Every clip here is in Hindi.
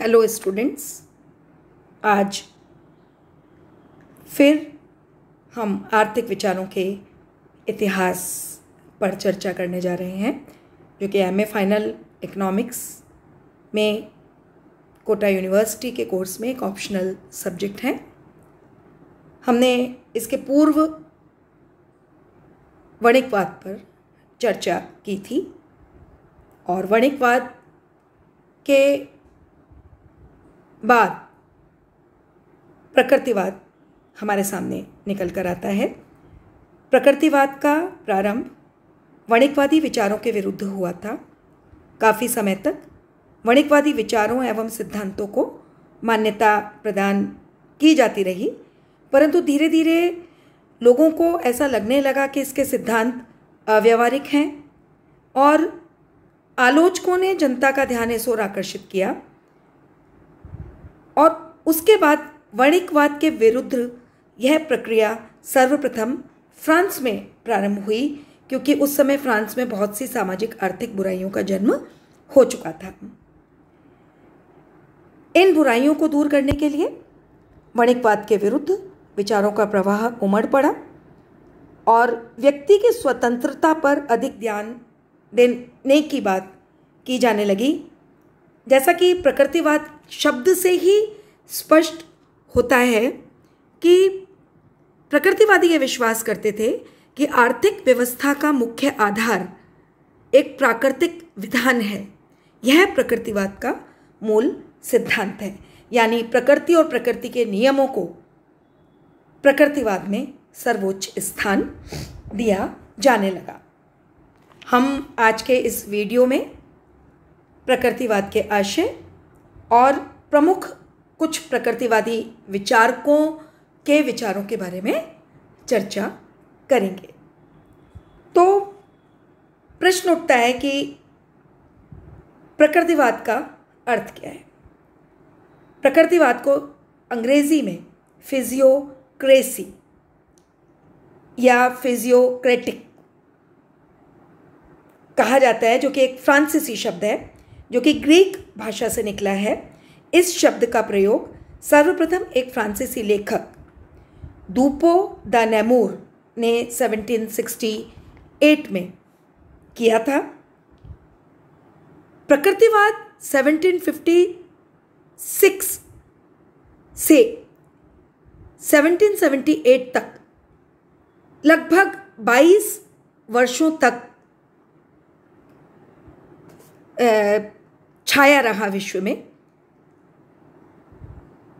हेलो स्टूडेंट्स आज फिर हम आर्थिक विचारों के इतिहास पर चर्चा करने जा रहे हैं जो कि एम फाइनल इकोनॉमिक्स में कोटा यूनिवर्सिटी के कोर्स में एक ऑप्शनल सब्जेक्ट है हमने इसके पूर्व वणिकवाद पर चर्चा की थी और वणिकवाद के बाद प्रकृतिवाद हमारे सामने निकल कर आता है प्रकृतिवाद का प्रारंभ वणिकवादी विचारों के विरुद्ध हुआ था काफ़ी समय तक वणिकवादी विचारों एवं सिद्धांतों को मान्यता प्रदान की जाती रही परंतु धीरे धीरे लोगों को ऐसा लगने लगा कि इसके सिद्धांत अव्यवहारिक हैं और आलोचकों ने जनता का ध्यान इस ओर आकर्षित किया और उसके बाद वणिकवाद के विरुद्ध यह प्रक्रिया सर्वप्रथम फ्रांस में प्रारंभ हुई क्योंकि उस समय फ्रांस में बहुत सी सामाजिक आर्थिक बुराइयों का जन्म हो चुका था इन बुराइयों को दूर करने के लिए वणिकवाद के विरुद्ध विचारों का प्रवाह उमड़ पड़ा और व्यक्ति की स्वतंत्रता पर अधिक ध्यान देने की बात की जाने लगी जैसा कि प्रकृतिवाद शब्द से ही स्पष्ट होता है कि प्रकृतिवादी ये विश्वास करते थे कि आर्थिक व्यवस्था का मुख्य आधार एक प्राकृतिक विधान है यह प्रकृतिवाद का मूल सिद्धांत है यानी प्रकृति और प्रकृति के नियमों को प्रकृतिवाद में सर्वोच्च स्थान दिया जाने लगा हम आज के इस वीडियो में प्रकृतिवाद के आशय और प्रमुख कुछ प्रकृतिवादी विचारकों के विचारों के बारे में चर्चा करेंगे तो प्रश्न उठता है कि प्रकृतिवाद का अर्थ क्या है प्रकृतिवाद को अंग्रेजी में फिजियोक्रेसी या फिजियोक्रेटिक कहा जाता है जो कि एक फ्रांसीसी शब्द है जो कि ग्रीक भाषा से निकला है इस शब्द का प्रयोग सर्वप्रथम एक फ्रांसीसी लेखक दूपो द नैमूर ने 1768 में किया था प्रकृतिवाद 1756 से 1778 तक लगभग 22 वर्षों तक छाया रहा विश्व में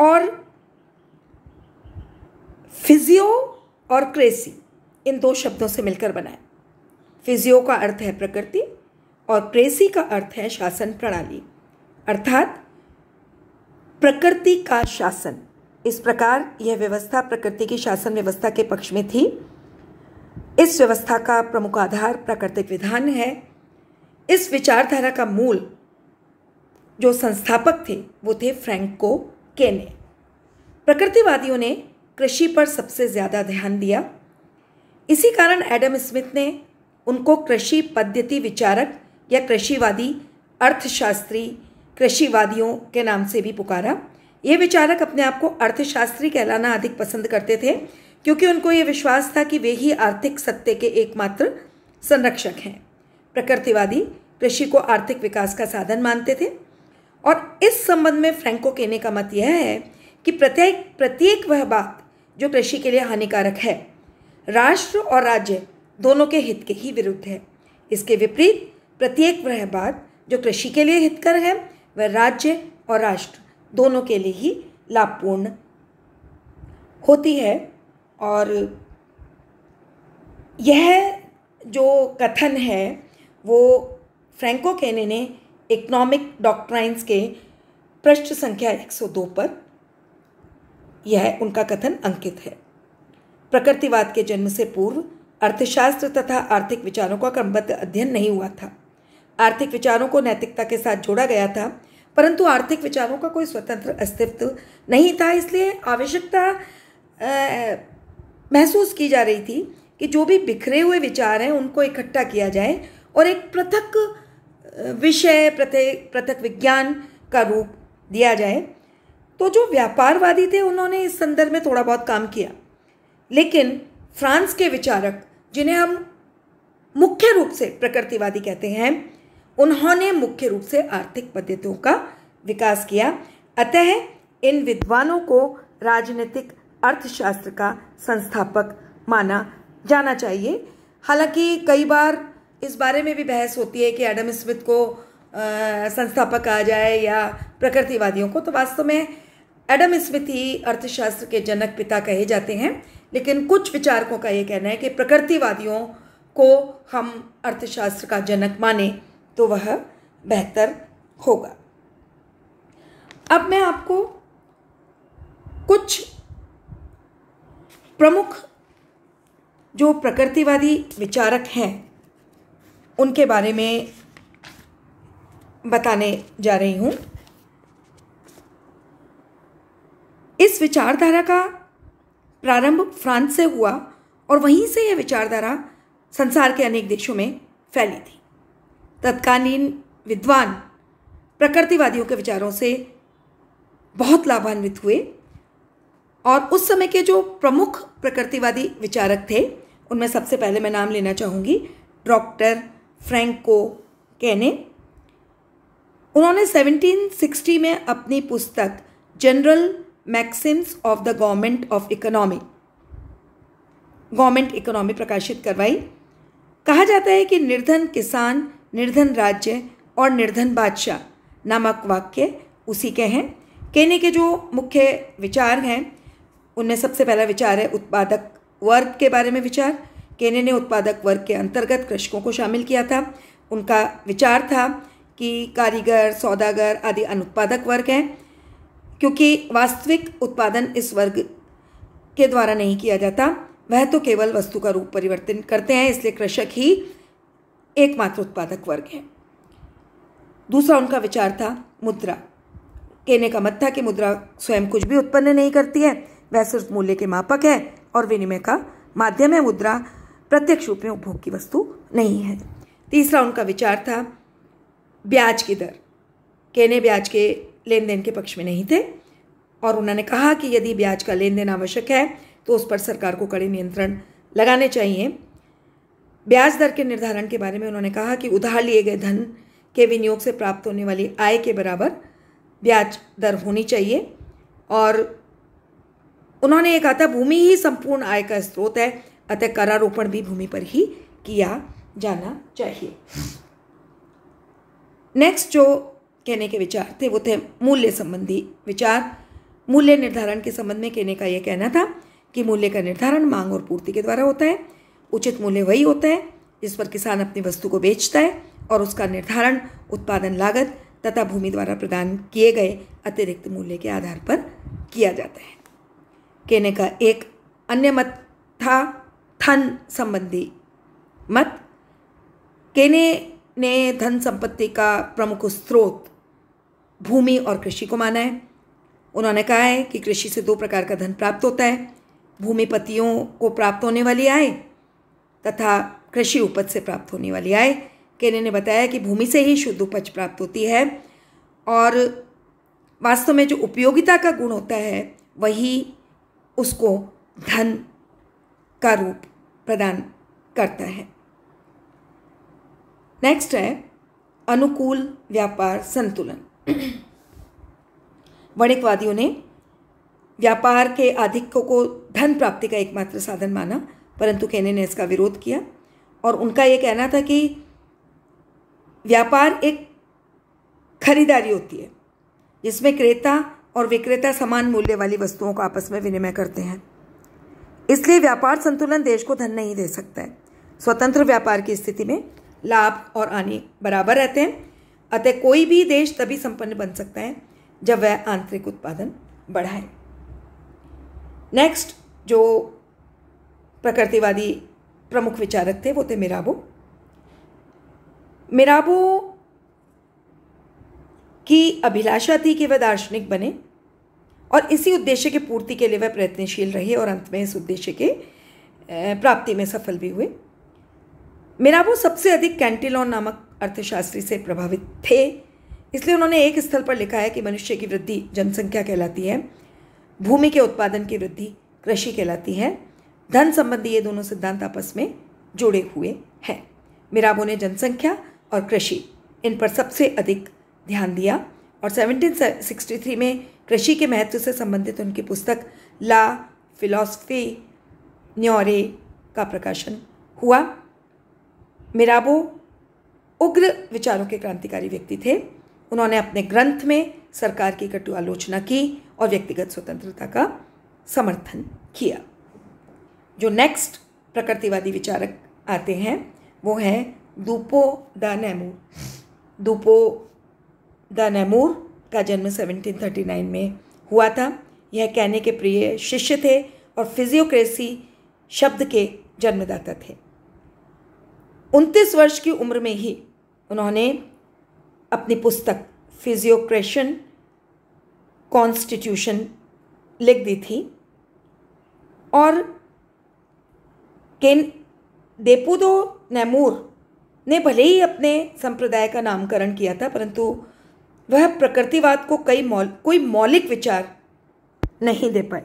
और फिजियो और क्रेसी इन दो शब्दों से मिलकर बनाया फिजियो का अर्थ है प्रकृति और क्रेसी का अर्थ है शासन प्रणाली अर्थात प्रकृति का शासन इस प्रकार यह व्यवस्था प्रकृति की शासन व्यवस्था के पक्ष में थी इस व्यवस्था का प्रमुख आधार प्राकृतिक विधान है इस विचारधारा का मूल जो संस्थापक थे वो थे फ्रैंको केने प्रकृतिवादियों ने कृषि पर सबसे ज़्यादा ध्यान दिया इसी कारण एडम स्मिथ ने उनको कृषि पद्धति विचारक या कृषिवादी अर्थशास्त्री कृषिवादियों के नाम से भी पुकारा ये विचारक अपने आप को अर्थशास्त्री कहलाना अधिक पसंद करते थे क्योंकि उनको ये विश्वास था कि वे ही आर्थिक सत्य के एकमात्र संरक्षक हैं प्रकृतिवादी कृषि को आर्थिक विकास का साधन मानते थे और इस संबंध में फ्रैंको कहने का मत यह है कि प्रत्येक प्रत्येक वह बात जो कृषि के लिए हानिकारक है राष्ट्र और राज्य दोनों के हित के ही विरुद्ध है इसके विपरीत प्रत्येक वह बात जो कृषि के लिए हितकर है वह राज्य और राष्ट्र दोनों के लिए ही लाभपूर्ण होती है और यह जो कथन है वो फ्रैंको कैने ने इकोनॉमिक डॉक्ट्राइंस के पृष्ठ संख्या 102 पर यह उनका कथन अंकित है प्रकृतिवाद के जन्म से पूर्व अर्थशास्त्र तथा आर्थिक विचारों का क्रमबद्ध अध्ययन नहीं हुआ था आर्थिक विचारों को नैतिकता के साथ जोड़ा गया था परंतु आर्थिक विचारों का कोई स्वतंत्र अस्तित्व नहीं था इसलिए आवश्यकता महसूस की जा रही थी कि जो भी बिखरे हुए विचार हैं उनको इकट्ठा किया जाए और एक पृथक विषय प्रत्येक पृथक विज्ञान का रूप दिया जाए तो जो व्यापारवादी थे उन्होंने इस संदर्भ में थोड़ा बहुत काम किया लेकिन फ्रांस के विचारक जिन्हें हम मुख्य रूप से प्रकृतिवादी कहते हैं उन्होंने मुख्य रूप से आर्थिक पद्धतियों का विकास किया अतः इन विद्वानों को राजनीतिक अर्थशास्त्र का संस्थापक माना जाना चाहिए हालांकि कई बार इस बारे में भी बहस होती है कि एडम स्मिथ को आ, संस्थापक कहा जाए या प्रकृतिवादियों को तो वास्तव में एडम स्मिथ ही अर्थशास्त्र के जनक पिता कहे जाते हैं लेकिन कुछ विचारकों का ये कहना है कि प्रकृतिवादियों को हम अर्थशास्त्र का जनक माने तो वह बेहतर होगा अब मैं आपको कुछ प्रमुख जो प्रकृतिवादी विचारक हैं उनके बारे में बताने जा रही हूँ इस विचारधारा का प्रारंभ फ्रांस से हुआ और वहीं से यह विचारधारा संसार के अनेक देशों में फैली थी तत्कालीन विद्वान प्रकृतिवादियों के विचारों से बहुत लाभान्वित हुए और उस समय के जो प्रमुख प्रकृतिवादी विचारक थे उनमें सबसे पहले मैं नाम लेना चाहूँगी डॉक्टर को कहने उन्होंने 1760 में अपनी पुस्तक general maxims of the government of economy government economy प्रकाशित करवाई कहा जाता है कि निर्धन किसान निर्धन राज्य और निर्धन बादशाह नामक वाक्य उसी के हैं कहने के जो मुख्य विचार हैं उनमें सबसे पहला विचार है उत्पादक वर्ग के बारे में विचार केने ने उत्पादक वर्ग के अंतर्गत कृषकों को शामिल किया था उनका विचार था कि कारीगर सौदागर आदि अनुत्पादक वर्ग हैं क्योंकि वास्तविक उत्पादन इस वर्ग के द्वारा नहीं किया जाता वह तो केवल वस्तु का रूप परिवर्तन करते हैं इसलिए कृषक ही एकमात्र उत्पादक वर्ग है दूसरा उनका विचार था मुद्रा केने का मत था कि मुद्रा स्वयं कुछ भी उत्पन्न नहीं करती है वह सिर्फ मूल्य के मापक है और विनिमय का माध्यम है मुद्रा प्रत्यक्ष रूप में उपभोग की वस्तु नहीं है तीसरा उनका विचार था ब्याज की दर कहने ब्याज के लेन देन के पक्ष में नहीं थे और उन्होंने कहा कि यदि ब्याज का लेन देन आवश्यक है तो उस पर सरकार को कड़े नियंत्रण लगाने चाहिए ब्याज दर के निर्धारण के बारे में उन्होंने कहा कि उधार लिए गए धन के विनियोग से प्राप्त होने वाली आय के बराबर ब्याज दर होनी चाहिए और उन्होंने ये कहा था भूमि ही संपूर्ण आय का स्रोत है अतः करारोपण भी भूमि पर ही किया जाना चाहिए नेक्स्ट जो कहने के विचार थे वो थे मूल्य संबंधी विचार मूल्य निर्धारण के संबंध में कहने का यह कहना था कि मूल्य का निर्धारण मांग और पूर्ति के द्वारा होता है उचित मूल्य वही होता है जिस पर किसान अपनी वस्तु को बेचता है और उसका निर्धारण उत्पादन लागत तथा भूमि द्वारा प्रदान किए गए अतिरिक्त मूल्य के आधार पर किया जाता है कहने का एक अन्य मत था धन संबंधी मत केने ने धन संपत्ति का प्रमुख स्रोत भूमि और कृषि को माना है उन्होंने कहा है कि कृषि से दो प्रकार का धन प्राप्त होता है भूमिपतियों को प्राप्त होने वाली आय तथा कृषि उपज से प्राप्त होने वाली आय केने ने बताया कि भूमि से ही शुद्ध उपज प्राप्त होती है और वास्तव में जो उपयोगिता का गुण होता है वही उसको धन का रूप प्रदान करता है नेक्स्ट है अनुकूल व्यापार संतुलन वणिकवादियों ने व्यापार के आधिक्य को धन प्राप्ति का एकमात्र साधन माना परंतु केने ने इसका विरोध किया और उनका यह कहना था कि व्यापार एक खरीदारी होती है जिसमें क्रेता और विक्रेता समान मूल्य वाली वस्तुओं का आपस में विनिमय करते हैं इसलिए व्यापार संतुलन देश को धन नहीं दे सकता है स्वतंत्र व्यापार की स्थिति में लाभ और हानि बराबर रहते हैं अतः कोई भी देश तभी संपन्न बन सकता है जब वह आंतरिक उत्पादन बढ़ाए नेक्स्ट जो प्रकृतिवादी प्रमुख विचारक थे वो थे मिराबो मिराबो की अभिलाषा थी कि वह दार्शनिक बने और इसी उद्देश्य की पूर्ति के लिए वह प्रयत्नशील रहे और अंत में इस उद्देश्य के प्राप्ति में सफल भी हुए वो सबसे अधिक कैंटिलॉन नामक अर्थशास्त्री से प्रभावित थे इसलिए उन्होंने एक स्थल पर लिखा है कि मनुष्य की वृद्धि जनसंख्या कहलाती है भूमि के उत्पादन की वृद्धि कृषि कहलाती है धन संबंधी ये दोनों सिद्धांत आपस में जुड़े हुए हैं मिराबो ने जनसंख्या और कृषि इन पर सबसे अधिक ध्यान दिया और 1763 में कृषि के महत्व से संबंधित उनकी पुस्तक ला फिलॉसफी न्योरे का प्रकाशन हुआ मिराबो उग्र विचारों के क्रांतिकारी व्यक्ति थे उन्होंने अपने ग्रंथ में सरकार की कटु आलोचना की और व्यक्तिगत स्वतंत्रता का समर्थन किया जो नेक्स्ट प्रकृतिवादी विचारक आते हैं वो हैं दूपो द नैमूर दूपो द नैमूर का जन्म 1739 में हुआ था यह कहने के प्रिय शिष्य थे और फिजियोक्रेसी शब्द के जन्मदाता थे उनतीस वर्ष की उम्र में ही उन्होंने अपनी पुस्तक फिजियोक्रेशन कॉन्स्टिट्यूशन लिख दी थी और केन देपुदो नैमूर ने भले ही अपने संप्रदाय का नामकरण किया था परंतु वह प्रकृतिवाद को कई मौल कोई मौलिक विचार नहीं दे पाए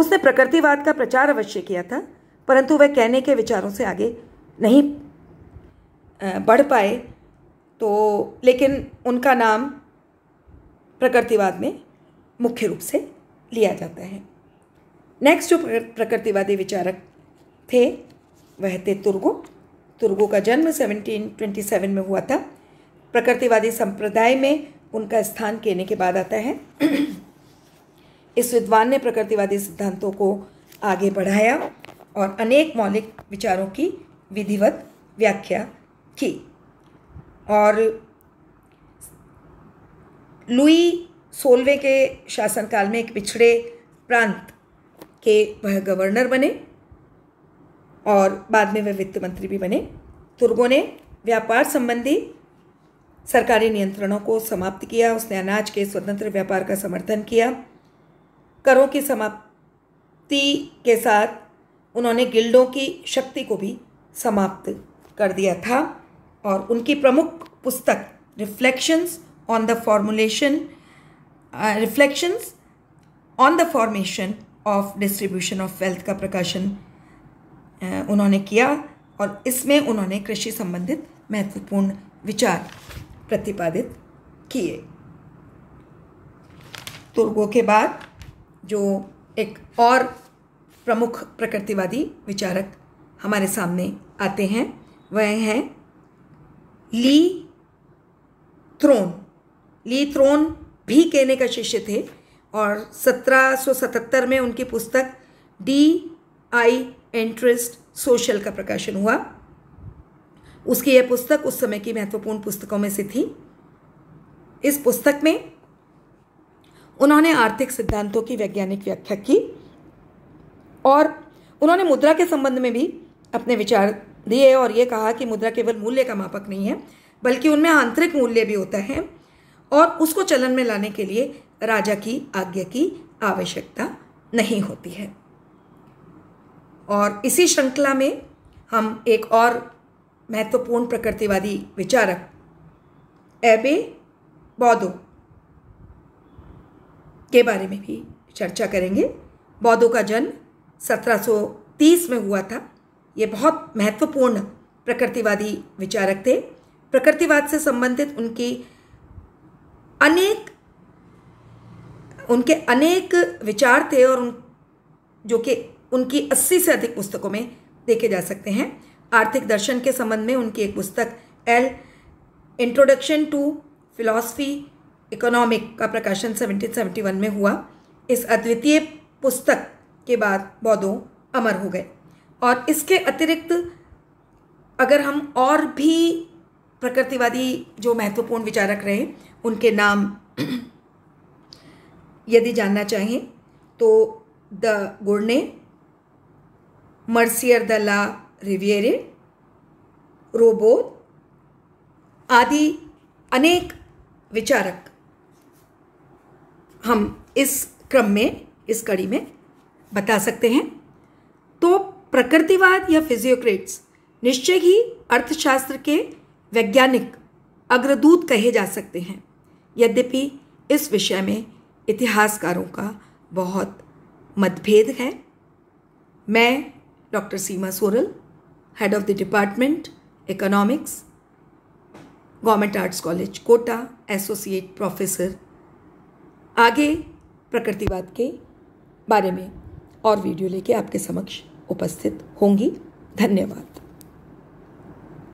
उसने प्रकृतिवाद का प्रचार अवश्य किया था परंतु वह कहने के विचारों से आगे नहीं बढ़ पाए तो लेकिन उनका नाम प्रकृतिवाद में मुख्य रूप से लिया जाता है नेक्स्ट जो प्रकृतिवादी विचारक थे वह थे तुर्गो तुर्गो का जन्म 1727 में हुआ था प्रकृतिवादी संप्रदाय में उनका स्थान कहने के बाद आता है इस विद्वान ने प्रकृतिवादी सिद्धांतों को आगे बढ़ाया और अनेक मौलिक विचारों की विधिवत व्याख्या की और लुई सोलवे के शासनकाल में एक पिछड़े प्रांत के वह गवर्नर बने और बाद में वह वित्त मंत्री भी बने तुर्गों ने व्यापार संबंधी सरकारी नियंत्रणों को समाप्त किया उसने अनाज के स्वतंत्र व्यापार का समर्थन किया करों की समाप्ति के साथ उन्होंने गिल्डों की शक्ति को भी समाप्त कर दिया था और उनकी प्रमुख पुस्तक reflections on the formulation reflections on the formation of distribution of wealth का प्रकाशन uh, उन्होंने किया और इसमें उन्होंने कृषि संबंधित महत्वपूर्ण विचार प्रतिपादित किए तुर्गो के बाद जो एक और प्रमुख प्रकृतिवादी विचारक हमारे सामने आते हैं वह हैं ली थ्रोन ली थ्रोन भी कहने का शिष्य थे और 1777 में उनकी पुस्तक डी आई एंट्रेस्ट सोशल का प्रकाशन हुआ उसकी यह पुस्तक उस समय की महत्वपूर्ण पुस्तकों में से थी इस पुस्तक में उन्होंने आर्थिक सिद्धांतों की वैज्ञानिक व्याख्या की और उन्होंने मुद्रा के संबंध में भी अपने विचार दिए और ये कहा कि मुद्रा केवल मूल्य का मापक नहीं है बल्कि उनमें आंतरिक मूल्य भी होता है और उसको चलन में लाने के लिए राजा की आज्ञा की आवश्यकता नहीं होती है और इसी श्रृंखला में हम एक और महत्वपूर्ण प्रकृतिवादी विचारक एबे बौद्धो के बारे में भी चर्चा करेंगे बौद्धों का जन्म 1730 में हुआ था ये बहुत महत्वपूर्ण प्रकृतिवादी विचारक थे प्रकृतिवाद से संबंधित उनकी अनेक उनके अनेक विचार थे और उन जो कि उनकी अस्सी से अधिक पुस्तकों में देखे जा सकते हैं आर्थिक दर्शन के संबंध में उनकी एक पुस्तक एल इंट्रोडक्शन टू फिलॉसफी इकोनॉमिक का प्रकाशन 1771 में हुआ इस अद्वितीय पुस्तक के बाद बौद्धों अमर हो गए और इसके अतिरिक्त अगर हम और भी प्रकृतिवादी जो महत्वपूर्ण विचारक रहे उनके नाम यदि जानना चाहें तो de Gournay Mercier de la Riviere Roubaud आदि अनेक विचारक हम इस क्रम में इस कड़ी में बता सकते हैं तो प्रकृतिवाद या फिजियोक्रेट्स निश्चय ही अर्थशास्त्र के वैज्ञानिक अग्रदूत कहे जा सकते हैं यद्यपि इस विषय में इतिहासकारों का बहुत मतभेद है मैं डॉक्टर सीमा सोरल head of the department economics government arts college Kota associate professor आगे प्रकृतिवाद के बारे में और वीडियो लेके आपके समक्ष उपस्थित होंगी धन्यवाद